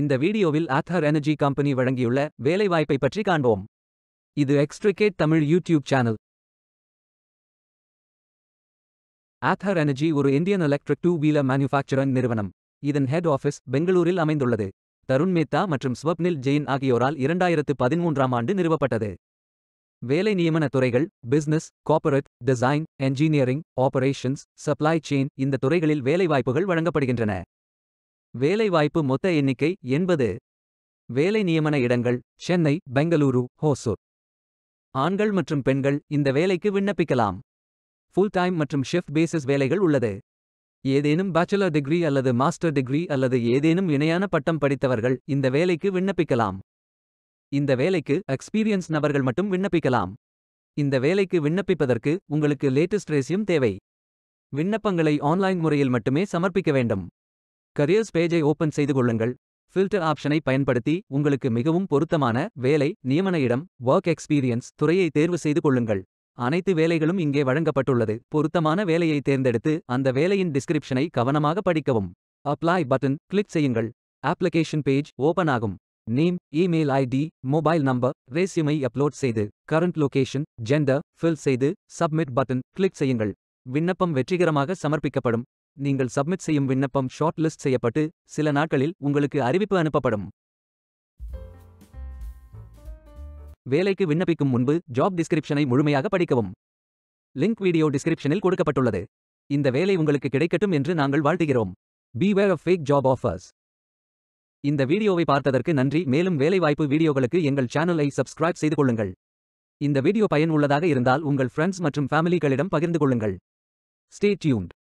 இந்த வீடியோவில் ஆத்ஹர் energy company வழங்கியுள்ள வேலைவாய்ப்பை பற்றி காண்போம் இது extricate Tamil YouTube channel Ather energy ஒரு Indian electric two wheeler manufacturer நிறுவனம் இதன் ஹெட் ஆஃபீஸ் பெங்களூரில் அமைந்துள்ளது தருண் மேத்தா மற்றும் ஸ்வப்னில் ஜெயின் ஆகியோரால் இரண்டாயிரத்து பதிமூன்றாம் ஆண்டு நிறுவப்பட்டது வேலை நியமன துறைகள் business corporate design engineering operations supply chain இந்த துறைகளில் வேலைவாய்ப்புகள் வழங்கப்படுகின்றன வேலைவாய்ப்பு மொத்த எண்ணிக்கை என்பது வேலை நியமன இடங்கள் சென்னை பெங்களூரு ஹோசூர் ஆண்கள் மற்றும் பெண்கள் இந்த வேலைக்கு விண்ணப்பிக்கலாம் ஃபுல் டைம் மற்றும் ஷிஃப்ட் பேசிஸ் வேலைகள் உள்ளது ஏதேனும் பேச்சுலர் டிகிரி அல்லது மாஸ்டர் டிகிரி அல்லது ஏதேனும் இணையான பட்டம் படித்தவர்கள் இந்த வேலைக்கு விண்ணப்பிக்கலாம் இந்த வேலைக்கு எக்ஸ்பீரியன்ஸ் நபர்கள் மட்டும் விண்ணப்பிக்கலாம் இந்த வேலைக்கு விண்ணப்பிப்பதற்கு உங்களுக்கு லேட்டஸ்ட் ரேசியும் தேவை விண்ணப்பங்களை ஆன்லைன் முறையில் மட்டுமே சமர்ப்பிக்க வேண்டும் கரியர்ஸ் பேஜை ஓபன் செய்து கொள்ளுங்கள் ஃபில்டர் ஆப்ஷனை பயன்படுத்தி உங்களுக்கு மிகவும் பொருத்தமான வேலை நியமன இடம் ஒர்க் எக்ஸ்பீரியன்ஸ் துறையை தேர்வு செய்து கொள்ளுங்கள் அனைத்து வேலைகளும் இங்கே வழங்கப்பட்டுள்ளது பொருத்தமான வேலையை தேர்ந்தெடுத்து அந்த வேலையின் டிஸ்கிரிப்ஷனை கவனமாக படிக்கவும் அப்ளை பட்டன் கிளிக் செய்யுங்கள் அப்ளிகேஷன் பேஜ் ஓபன் ஆகும் name email ID mobile number ரேசியூமை அப்லோட் செய்து கரண்ட் லொகேஷன் ஜெண்டர் ஃபில் செய்து சப்மிட் பட்டன் கிளிக் செய்யுங்கள் விண்ணப்பம் வெற்றிகரமாக சமர்ப்பிக்கப்படும் நீங்கள் சப்மிட் செய்யும் விண்ணப்பம் ஷார்ட் லிஸ்ட் செய்யப்பட்டு சில நாட்களில் உங்களுக்கு அறிவிப்பு அனுப்பப்படும் வேலைக்கு விண்ணப்பிக்கும் முன்பு ஜாப் டிஸ்கிரிப்ஷனை முழுமையாக படிக்கவும் லிங்க் வீடியோ டிஸ்கிரிப்ஷனில் கொடுக்கப்பட்டுள்ளது இந்த வேலை உங்களுக்கு கிடைக்கட்டும் என்று நாங்கள் வாழ்த்துகிறோம் beware of fake job offers இந்த வீடியோவை பார்த்ததற்கு நன்றி மேலும் வேலைவாய்ப்பு வீடியோகளுக்கு எங்கள் சேனலை சப்ஸ்கிரைப் செய்து கொள்ளுங்கள் இந்த வீடியோ பயன் உள்ளதாக இருந்தால் உங்கள் ஃப்ரெண்ட்ஸ் மற்றும் ஃபேமிலிகளிடம் பகிர்ந்து கொள்ளுங்கள் ஸ்டே டியூன்ட்